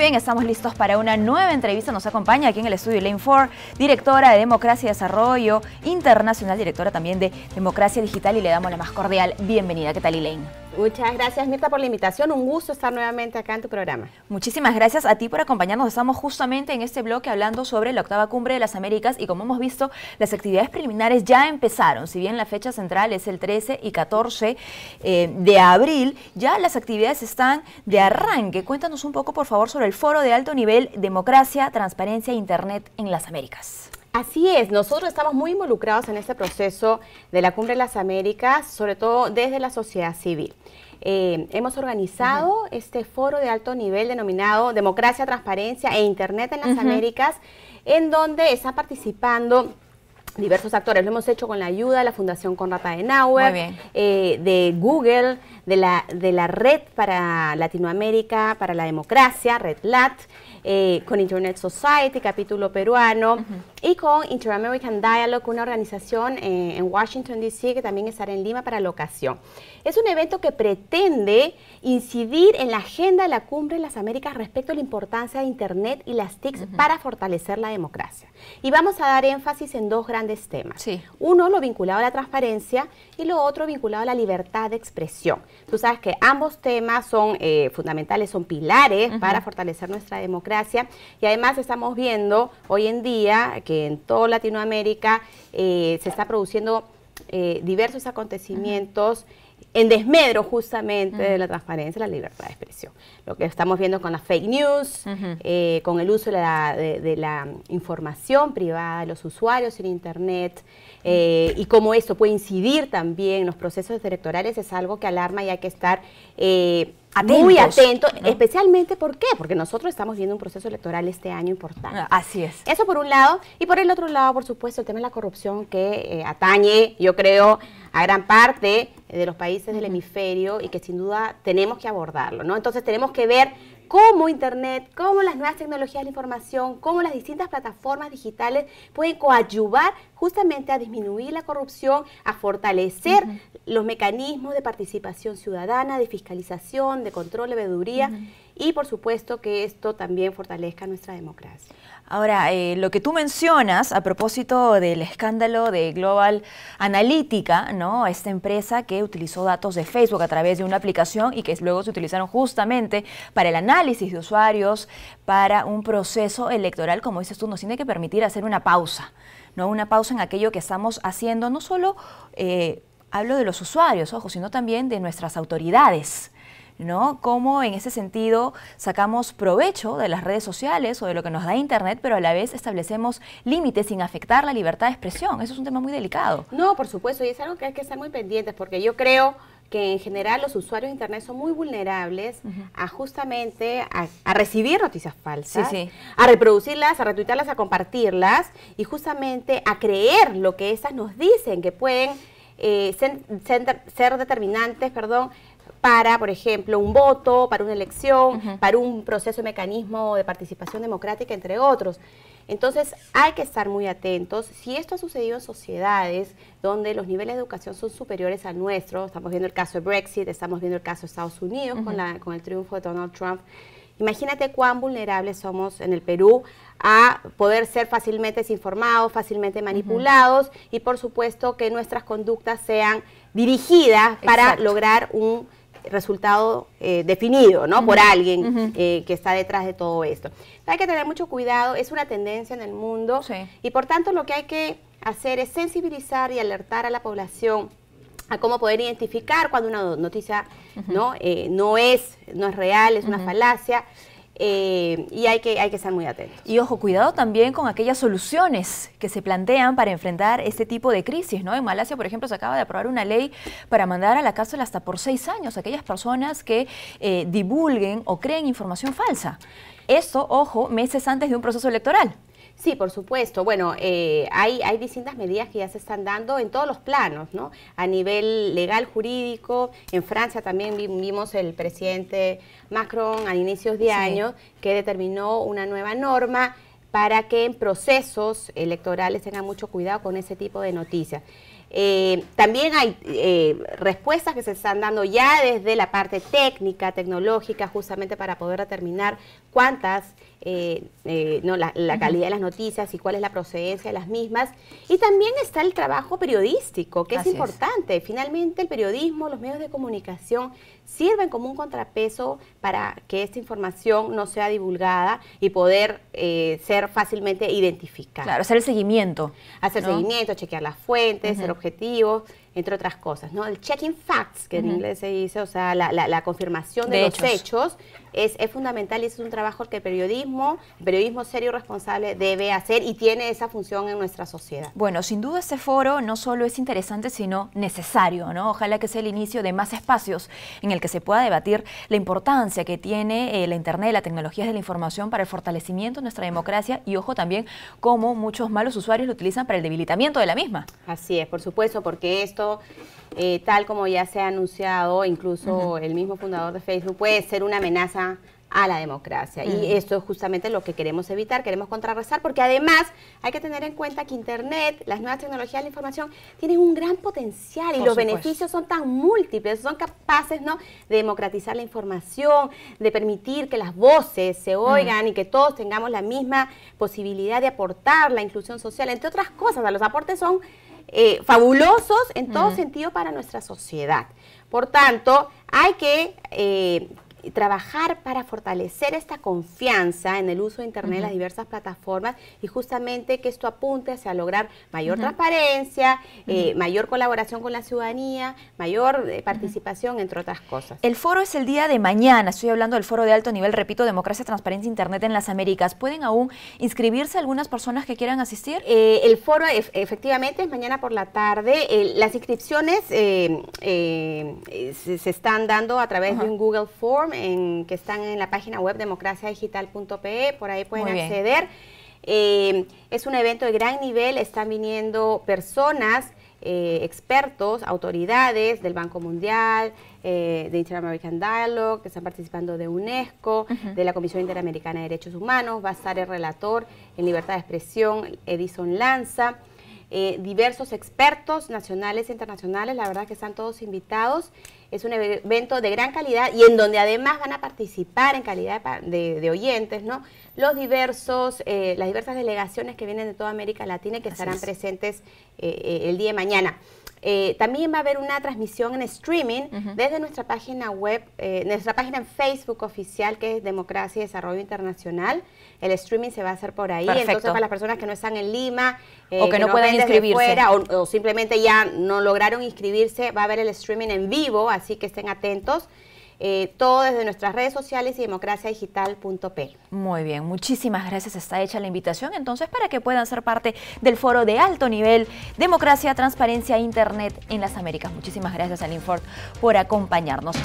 bien, estamos listos para una nueva entrevista. Nos acompaña aquí en el estudio Lane Ford, directora de Democracia y Desarrollo Internacional, directora también de Democracia Digital y le damos la más cordial bienvenida. ¿Qué tal, Elaine? Muchas gracias, Mirta, por la invitación. Un gusto estar nuevamente acá en tu programa. Muchísimas gracias a ti por acompañarnos. Estamos justamente en este bloque hablando sobre la octava cumbre de las Américas y como hemos visto, las actividades preliminares ya empezaron. Si bien la fecha central es el 13 y 14 eh, de abril, ya las actividades están de arranque. Cuéntanos un poco, por favor, sobre el el foro de alto nivel Democracia, Transparencia e Internet en las Américas. Así es, nosotros estamos muy involucrados en este proceso de la Cumbre de las Américas, sobre todo desde la sociedad civil. Eh, hemos organizado este foro de alto nivel denominado Democracia, Transparencia e Internet en las Américas, en donde está participando diversos actores. Lo hemos hecho con la ayuda de la Fundación Conrad Adenauer, eh, de Google, de la, de la Red para Latinoamérica, para la Democracia, Red Lat, eh, con Internet Society, capítulo peruano, y con Interamerican Dialogue, una organización eh, en Washington, D.C., que también estará en Lima para la ocasión. Es un evento que pretende incidir en la agenda de la Cumbre de las Américas respecto a la importancia de Internet y las TICs para fortalecer la democracia. Y vamos a dar énfasis en dos grandes temas. Sí. Uno lo vinculado a la transparencia y lo otro vinculado a la libertad de expresión. Tú sabes que ambos temas son eh, fundamentales, son pilares para fortalecer nuestra democracia y además estamos viendo hoy en día que en toda Latinoamérica eh, se está produciendo eh, diversos acontecimientos en desmedro justamente de la transparencia, la libertad de expresión. Lo que estamos viendo con las fake news, eh, con el uso de la, información privada de los usuarios en Internet eh, y cómo esto puede incidir también en los procesos electorales es algo que alarma y hay que estar... Eh, muy atento especialmente ¿por Porque nosotros estamos viendo un proceso electoral este año importante. Ah, así es. Eso por un lado, y por el otro lado, por supuesto, el tema de la corrupción que eh, atañe, yo creo, a gran parte eh, de los países del hemisferio y que sin duda tenemos que abordarlo, ¿no? Entonces tenemos que ver cómo Internet, cómo las nuevas tecnologías de la información, cómo las distintas plataformas digitales pueden coadyuvar justamente a disminuir la corrupción, a fortalecer los mecanismos de participación ciudadana, de fiscalización, de control, de veeduría y por supuesto que esto también fortalezca nuestra democracia. Ahora, eh, lo que tú mencionas a propósito del escándalo de Global Analytica, ¿no? esta empresa que utilizó datos de Facebook a través de una aplicación y que luego se utilizaron justamente para el análisis de usuarios, para un proceso electoral, como dices tú, nos tiene que permitir hacer una pausa, ¿no? una pausa en aquello que estamos haciendo, no solo... Eh, hablo de los usuarios, ojo, sino también de nuestras autoridades. ¿no? Cómo en ese sentido sacamos provecho de las redes sociales o de lo que nos da Internet, pero a la vez establecemos límites sin afectar la libertad de expresión. Eso es un tema muy delicado. No, por supuesto, y es algo que hay que estar muy pendientes, porque yo creo que en general los usuarios de Internet son muy vulnerables a justamente a, recibir noticias falsas, a reproducirlas, a retuitarlas, a compartirlas y justamente a creer lo que esas nos dicen que pueden eh, ser, ser determinantes, perdón, para, por ejemplo, un voto, para una elección, para un proceso de mecanismo de participación democrática, entre otros. Entonces, hay que estar muy atentos. Si esto ha sucedido en sociedades donde los niveles de educación son superiores al nuestro, estamos viendo el caso de Brexit, estamos viendo el caso de Estados Unidos con, la, con el triunfo de Donald Trump, Imagínate cuán vulnerables somos en el Perú a poder ser fácilmente desinformados, fácilmente manipulados y por supuesto que nuestras conductas sean dirigidas para lograr un resultado eh, definido, ¿no? Por alguien eh, que está detrás de todo esto. Hay que tener mucho cuidado, es una tendencia en el mundo y por tanto lo que hay que hacer es sensibilizar y alertar a la población a cómo poder identificar cuando una noticia no eh, no es no es real es una falacia eh, y hay que, hay que estar muy atentos. Y ojo, cuidado también con aquellas soluciones que se plantean para enfrentar este tipo de crisis, ¿no? En Malasia, por ejemplo, se acaba de aprobar una ley para mandar a la cárcel hasta por seis años a aquellas personas que eh, divulguen o creen información falsa. Esto, ojo, meses antes de un proceso electoral. Sí, por supuesto. Bueno, eh, hay, hay distintas medidas que ya se están dando en todos los planos, ¿no? A nivel legal, jurídico. En Francia también vimos el presidente Macron a inicios de año que determinó una nueva norma para que en procesos electorales tengan mucho cuidado con ese tipo de noticias. Eh, también hay eh, respuestas que se están dando ya desde la parte técnica, tecnológica, justamente para poder determinar cuántas eh, eh, no, la, calidad de las noticias y cuál es la procedencia de las mismas. Y también está el trabajo periodístico, que es importante. Finalmente, el periodismo, los medios de comunicación sirven como un contrapeso para que esta información no sea divulgada y poder eh, ser fácilmente identificada. Claro, hacer el seguimiento. Hacer seguimiento, chequear las fuentes, ser objetivos, entre otras cosas. ¿no? El checking facts, que en inglés se dice, o sea, la, confirmación de, los hechos, es, fundamental y es un trabajo que el periodismo, periodismo serio y responsable debe hacer y tiene esa función en nuestra sociedad. Bueno, sin duda ese foro no solo es interesante, sino necesario, ¿no? Ojalá que sea el inicio de más espacios en el que se pueda debatir la importancia que tiene eh, la Internet, las tecnologías de la información para el fortalecimiento de nuestra democracia y, ojo, también cómo muchos malos usuarios lo utilizan para el debilitamiento de la misma. Así es, por supuesto, porque esto eh, tal como ya se ha anunciado, incluso el mismo fundador de Facebook, puede ser una amenaza a la democracia. Y esto es justamente lo que queremos evitar, queremos contrarrestar, porque además hay que tener en cuenta que Internet, las nuevas tecnologías de la información, tienen un gran potencial y los beneficios son tan múltiples, son capaces ¿no? de democratizar la información, de permitir que las voces se oigan y que todos tengamos la misma posibilidad de aportar la inclusión social, entre otras cosas. los aportes son eh, fabulosos en todo sentido para nuestra sociedad. Por tanto, hay que eh, trabajar para fortalecer esta confianza en el uso de Internet, las diversas plataformas y justamente que esto apunte hacia lograr mayor transparencia, eh, mayor colaboración con la ciudadanía, mayor eh, participación, entre otras cosas. El foro es el día de mañana, estoy hablando del foro de alto nivel, repito, democracia, transparencia, e Internet en las Américas. ¿Pueden aún inscribirse algunas personas que quieran asistir? Eh, el foro efectivamente es mañana por la tarde. las inscripciones se, están dando a través de un Google Form que están en la página web democraciadigital.pe, por ahí pueden acceder. Eh, es un evento de gran nivel, están viniendo personas, eh, expertos, autoridades del Banco Mundial, eh, de Interamerican Dialogue, que están participando de UNESCO, de la Comisión Interamericana de Derechos Humanos, va a estar el relator en libertad de expresión, Edison Lanza. diversos expertos nacionales e internacionales, la verdad que están todos invitados. Es un evento de gran calidad y en donde además van a participar en calidad de, oyentes, ¿no? Los diversos, eh, las diversas delegaciones que vienen de toda América Latina y que estarán presentes eh, eh, el día de mañana. también va a haber una transmisión en streaming desde nuestra página web, eh, nuestra página en Facebook oficial que es Democracia y Desarrollo Internacional. El streaming se va a hacer por ahí. Perfecto. Entonces, para las personas que no están en Lima o que, no, pueden inscribirse o, simplemente ya no lograron inscribirse, va a haber el streaming en vivo así que estén atentos. Eh, todo desde nuestras redes sociales y democraciadigital.p. Muy bien, muchísimas gracias. Está hecha la invitación entonces para que puedan ser parte del foro de alto nivel Democracia, Transparencia, Internet en las Américas. Muchísimas gracias al Ford por acompañarnos.